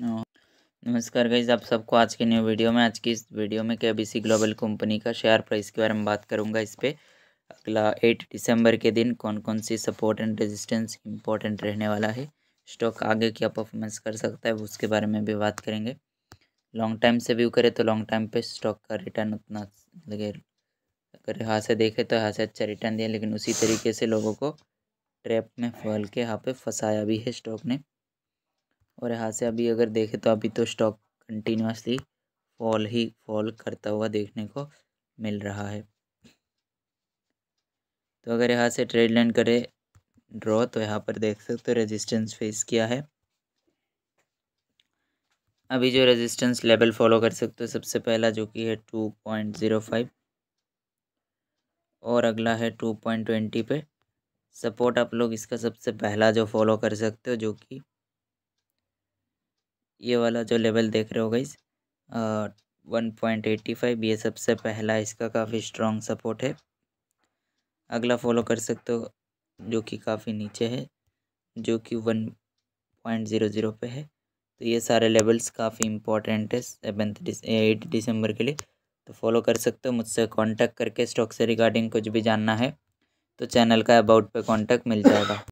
नमस्कार गाइज आप सबको आज के न्यू वीडियो में आज की इस वीडियो में के बी ग्लोबल कंपनी का शेयर प्राइस के बारे में बात करूंगा इस पर अगला एट दिसंबर के दिन कौन कौन सी सपोर्ट एंड रेजिस्टेंस इंपॉर्टेंट रहने वाला है स्टॉक आगे क्या परफॉर्मेंस कर सकता है उसके बारे में भी बात करेंगे लॉन्ग टाइम से व्यू करें तो लॉन्ग टाइम पर स्टॉक का रिटर्न उतना लगे अगर यहाँ से देखें तो यहाँ से अच्छा रिटर्न दिया लेकिन उसी तरीके से लोगों को ट्रैप में फल के यहाँ पर फंसाया भी है स्टॉक ने और यहाँ से अभी अगर देखें तो अभी तो स्टॉक कंटिन्यूसली फॉल ही फॉल करता हुआ देखने को मिल रहा है तो अगर यहाँ से ट्रेड लाइन करें ड्रॉ तो यहाँ पर देख सकते हो रेजिस्टेंस फेस किया है अभी जो रेजिस्टेंस लेवल फॉलो कर सकते हो सबसे पहला जो कि है टू पॉइंट ज़ीरो फाइव और अगला है टू पॉइंट ट्वेंटी पे सपोर्ट आप लोग इसका सबसे पहला जो फॉलो कर सकते हो जो कि ये वाला जो लेवल देख रहे हो गई वन पॉइंट एट्टी फाइव ये सबसे पहला इसका काफ़ी स्ट्रॉन्ग सपोर्ट है अगला फॉलो कर सकते हो जो कि काफ़ी नीचे है जो कि वन पॉइंट ज़ीरो ज़ीरो पे है तो ये सारे लेवल्स काफ़ी इंपॉर्टेंट है सेवेंथ एट दिसंबर के लिए तो फॉलो कर सकते हो मुझसे कांटेक्ट करके स्टॉक से रिगार्डिंग कुछ भी जानना है तो चैनल का अबाउट पे कांटेक्ट मिल जाएगा